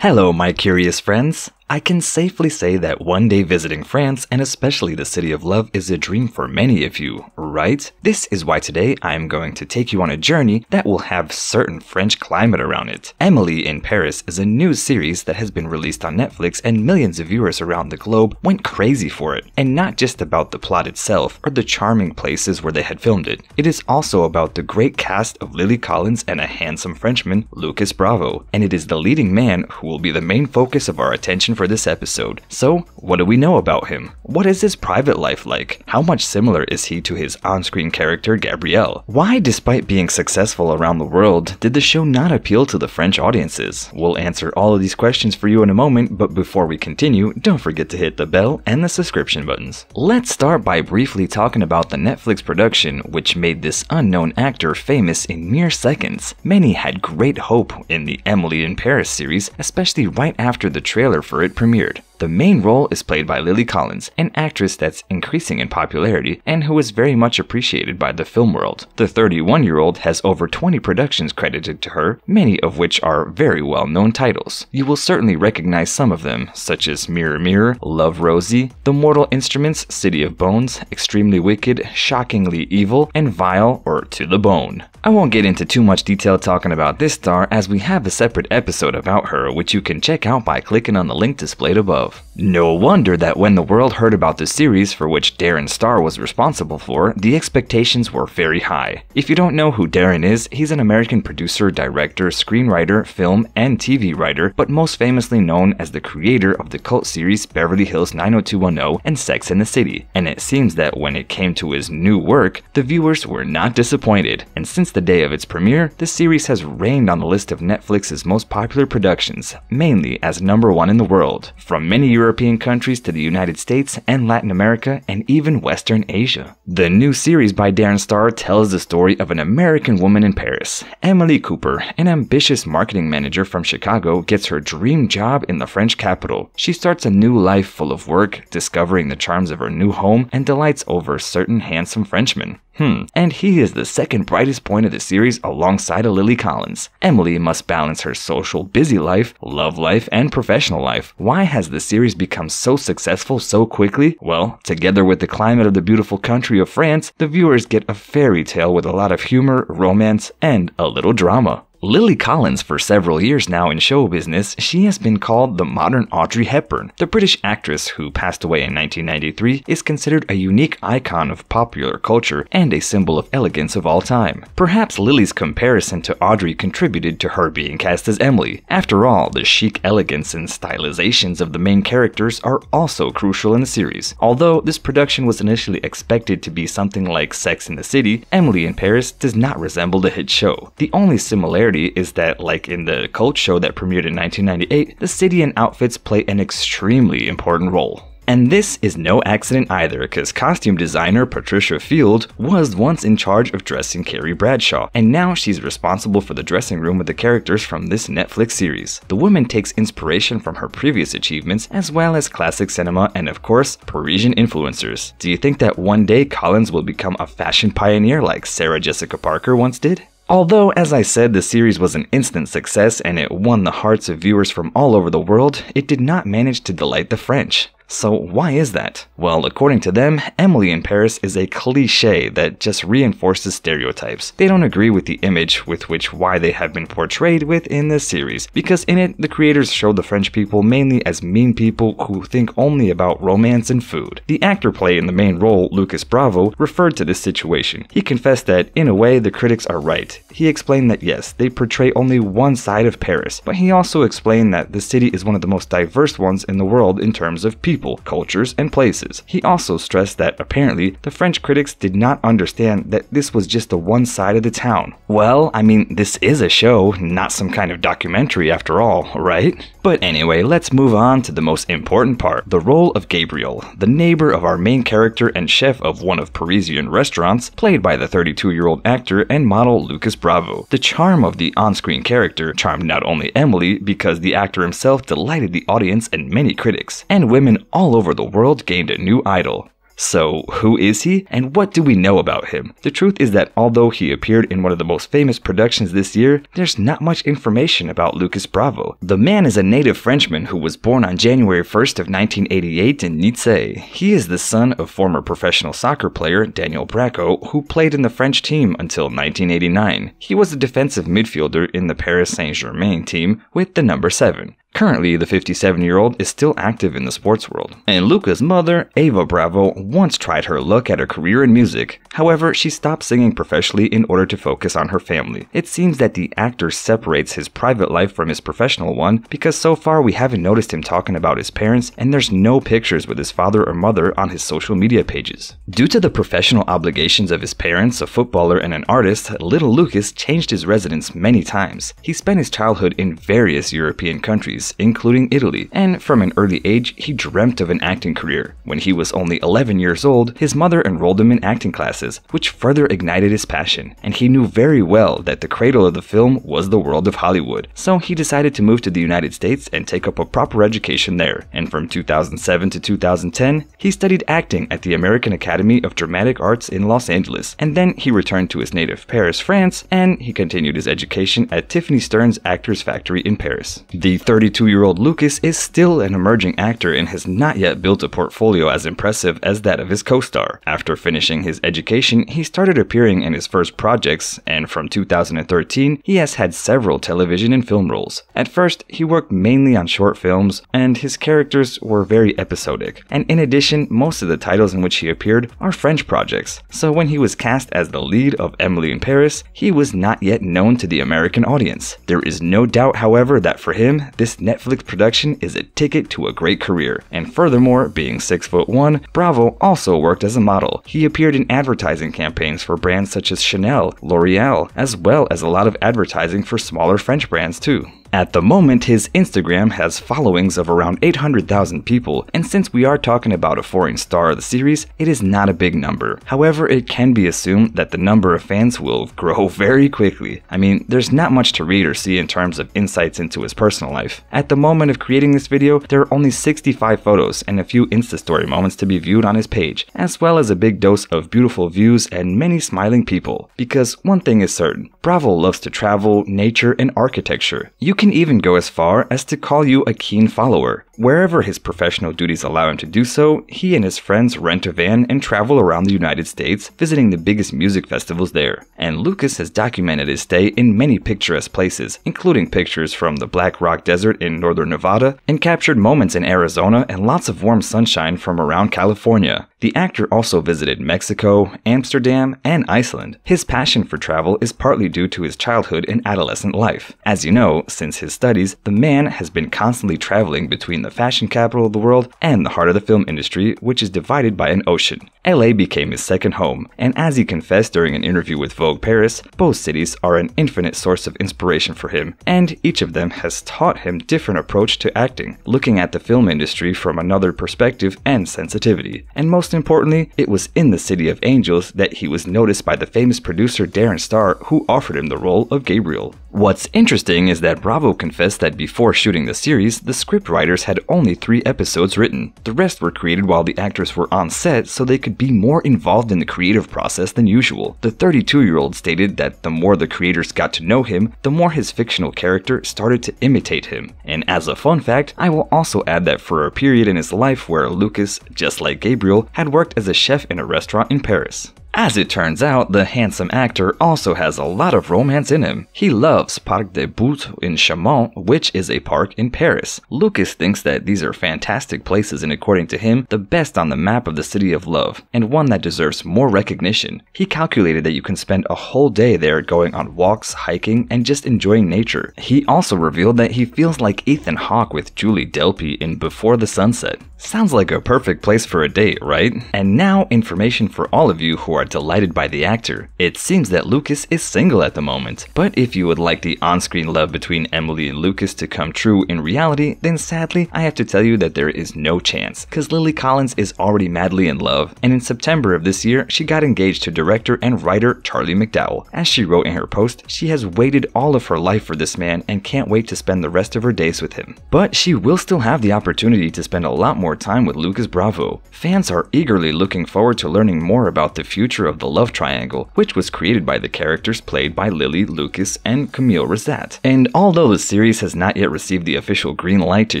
Hello, my curious friends! I can safely say that one day visiting France and especially the City of Love is a dream for many of you, right? This is why today I am going to take you on a journey that will have certain French climate around it. Emily in Paris is a new series that has been released on Netflix and millions of viewers around the globe went crazy for it. And not just about the plot itself or the charming places where they had filmed it. It is also about the great cast of Lily Collins and a handsome Frenchman, Lucas Bravo. And it is the leading man who will be the main focus of our attention for this episode. So, what do we know about him? What is his private life like? How much similar is he to his on screen character Gabrielle? Why, despite being successful around the world, did the show not appeal to the French audiences? We'll answer all of these questions for you in a moment, but before we continue, don't forget to hit the bell and the subscription buttons. Let's start by briefly talking about the Netflix production, which made this unknown actor famous in mere seconds. Many had great hope in the Emily in Paris series, especially right after the trailer for it it premiered. The main role is played by Lily Collins, an actress that's increasing in popularity and who is very much appreciated by the film world. The 31 year old has over 20 productions credited to her, many of which are very well known titles. You will certainly recognize some of them, such as Mirror Mirror, Love Rosie, The Mortal Instruments, City of Bones, Extremely Wicked, Shockingly Evil, and Vile or To the Bone. I won't get into too much detail talking about this star as we have a separate episode about her, which you can check out by clicking on the link displayed above of. No wonder that when the world heard about the series for which Darren Star was responsible for, the expectations were very high. If you don't know who Darren is, he's an American producer, director, screenwriter, film, and TV writer, but most famously known as the creator of the cult series Beverly Hills 90210 and Sex and the City. And it seems that when it came to his new work, the viewers were not disappointed. And since the day of its premiere, the series has reigned on the list of Netflix's most popular productions, mainly as number one in the world. From many many European countries to the United States and Latin America and even Western Asia. The new series by Darren Star tells the story of an American woman in Paris. Emily Cooper, an ambitious marketing manager from Chicago, gets her dream job in the French capital. She starts a new life full of work, discovering the charms of her new home, and delights over certain handsome Frenchmen. Hmm, and he is the second brightest point of the series alongside of Lily Collins. Emily must balance her social, busy life, love life, and professional life. Why has the series become so successful so quickly? Well, together with the climate of the beautiful country of France, the viewers get a fairy tale with a lot of humor, romance, and a little drama. Lily Collins, for several years now in show business, she has been called the modern Audrey Hepburn. The British actress, who passed away in 1993, is considered a unique icon of popular culture and a symbol of elegance of all time. Perhaps Lily's comparison to Audrey contributed to her being cast as Emily. After all, the chic elegance and stylizations of the main characters are also crucial in the series. Although this production was initially expected to be something like Sex in the City, Emily in Paris does not resemble the hit show. The only similarity similarity is that, like in the cult show that premiered in 1998, the city and outfits play an extremely important role. And this is no accident either, because costume designer Patricia Field was once in charge of dressing Carrie Bradshaw, and now she's responsible for the dressing room of the characters from this Netflix series. The woman takes inspiration from her previous achievements, as well as classic cinema and, of course, Parisian influencers. Do you think that one day Collins will become a fashion pioneer like Sarah Jessica Parker once did? Although, as I said, the series was an instant success and it won the hearts of viewers from all over the world, it did not manage to delight the French. So why is that? Well, according to them, Emily in Paris is a cliche that just reinforces stereotypes. They don't agree with the image with which why they have been portrayed within the series, because in it, the creators show the French people mainly as mean people who think only about romance and food. The actor playing the main role, Lucas Bravo, referred to this situation. He confessed that, in a way, the critics are right. He explained that yes, they portray only one side of Paris, but he also explained that the city is one of the most diverse ones in the world in terms of people people, cultures, and places. He also stressed that apparently the French critics did not understand that this was just the one side of the town. Well, I mean, this is a show, not some kind of documentary after all, right? But anyway, let's move on to the most important part the role of Gabriel, the neighbor of our main character and chef of one of Parisian restaurants, played by the 32 year old actor and model Lucas Bravo. The charm of the on screen character charmed not only Emily, because the actor himself delighted the audience and many critics, and women all over the world gained a new idol. So, who is he and what do we know about him? The truth is that although he appeared in one of the most famous productions this year, there's not much information about Lucas Bravo. The man is a native Frenchman who was born on January 1st of 1988 in Nice. He is the son of former professional soccer player Daniel Bracco, who played in the French team until 1989. He was a defensive midfielder in the Paris Saint-Germain team with the number 7. Currently, the 57 year old is still active in the sports world, and Luca's mother, Ava Bravo, once tried her luck at her career in music. However, she stopped singing professionally in order to focus on her family. It seems that the actor separates his private life from his professional one because so far we haven't noticed him talking about his parents, and there's no pictures with his father or mother on his social media pages. Due to the professional obligations of his parents, a footballer, and an artist, little Lucas changed his residence many times. He spent his childhood in various European countries countries, including Italy, and from an early age, he dreamt of an acting career. When he was only 11 years old, his mother enrolled him in acting classes, which further ignited his passion, and he knew very well that the cradle of the film was the world of Hollywood, so he decided to move to the United States and take up a proper education there. And from 2007 to 2010, he studied acting at the American Academy of Dramatic Arts in Los Angeles, and then he returned to his native Paris, France, and he continued his education at Tiffany Stern's Actors Factory in Paris. The 30 32 year old Lucas is still an emerging actor and has not yet built a portfolio as impressive as that of his co star. After finishing his education, he started appearing in his first projects, and from 2013, he has had several television and film roles. At first, he worked mainly on short films, and his characters were very episodic. And in addition, most of the titles in which he appeared are French projects, so when he was cast as the lead of Emily in Paris, he was not yet known to the American audience. There is no doubt, however, that for him, this Netflix production is a ticket to a great career. And furthermore, being 6 foot 1, Bravo also worked as a model. He appeared in advertising campaigns for brands such as Chanel, L'Oreal, as well as a lot of advertising for smaller French brands too. At the moment, his Instagram has followings of around 800,000 people, and since we are talking about a foreign star of the series, it is not a big number. However, it can be assumed that the number of fans will grow very quickly. I mean, there's not much to read or see in terms of insights into his personal life. At the moment of creating this video, there are only 65 photos and a few Insta story moments to be viewed on his page, as well as a big dose of beautiful views and many smiling people. Because one thing is certain, Bravo loves to travel, nature, and architecture. You can even go as far as to call you a keen follower. Wherever his professional duties allow him to do so, he and his friends rent a van and travel around the United States, visiting the biggest music festivals there. And Lucas has documented his stay in many picturesque places, including pictures from the Black Rock Desert in northern Nevada, and captured moments in Arizona and lots of warm sunshine from around California. The actor also visited Mexico, Amsterdam, and Iceland. His passion for travel is partly due to his childhood and adolescent life. As you know, since his studies, the man has been constantly traveling between the the fashion capital of the world and the heart of the film industry, which is divided by an ocean. LA became his second home, and as he confessed during an interview with Vogue Paris, both cities are an infinite source of inspiration for him, and each of them has taught him different approach to acting, looking at the film industry from another perspective and sensitivity. And most importantly, it was in the City of Angels that he was noticed by the famous producer Darren Star, who offered him the role of Gabriel. What's interesting is that Bravo confessed that before shooting the series, the scriptwriters had only three episodes written. The rest were created while the actors were on set so they could be more involved in the creative process than usual. The 32-year-old stated that the more the creators got to know him, the more his fictional character started to imitate him. And as a fun fact, I will also add that for a period in his life where Lucas, just like Gabriel, had worked as a chef in a restaurant in Paris. As it turns out, the handsome actor also has a lot of romance in him. He loves Parc des Buttes in Chamont, which is a park in Paris. Lucas thinks that these are fantastic places and according to him, the best on the map of the city of love, and one that deserves more recognition. He calculated that you can spend a whole day there going on walks, hiking, and just enjoying nature. He also revealed that he feels like Ethan Hawke with Julie Delpy in Before the Sunset. Sounds like a perfect place for a date, right? And now information for all of you who are are delighted by the actor. It seems that Lucas is single at the moment, but if you would like the on-screen love between Emily and Lucas to come true in reality, then sadly, I have to tell you that there is no chance, cause Lily Collins is already madly in love, and in September of this year, she got engaged to director and writer Charlie McDowell. As she wrote in her post, she has waited all of her life for this man and can't wait to spend the rest of her days with him. But she will still have the opportunity to spend a lot more time with Lucas Bravo. Fans are eagerly looking forward to learning more about the future of the love triangle, which was created by the characters played by Lily, Lucas, and Camille Rosette. And although the series has not yet received the official green light to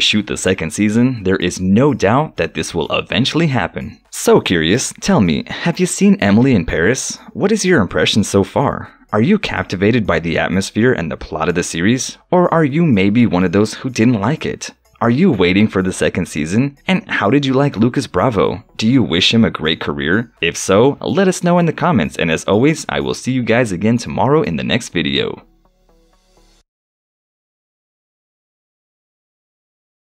shoot the second season, there is no doubt that this will eventually happen. So curious, tell me, have you seen Emily in Paris? What is your impression so far? Are you captivated by the atmosphere and the plot of the series? Or are you maybe one of those who didn't like it? Are you waiting for the second season? And how did you like Lucas Bravo? Do you wish him a great career? If so, let us know in the comments, and as always, I will see you guys again tomorrow in the next video.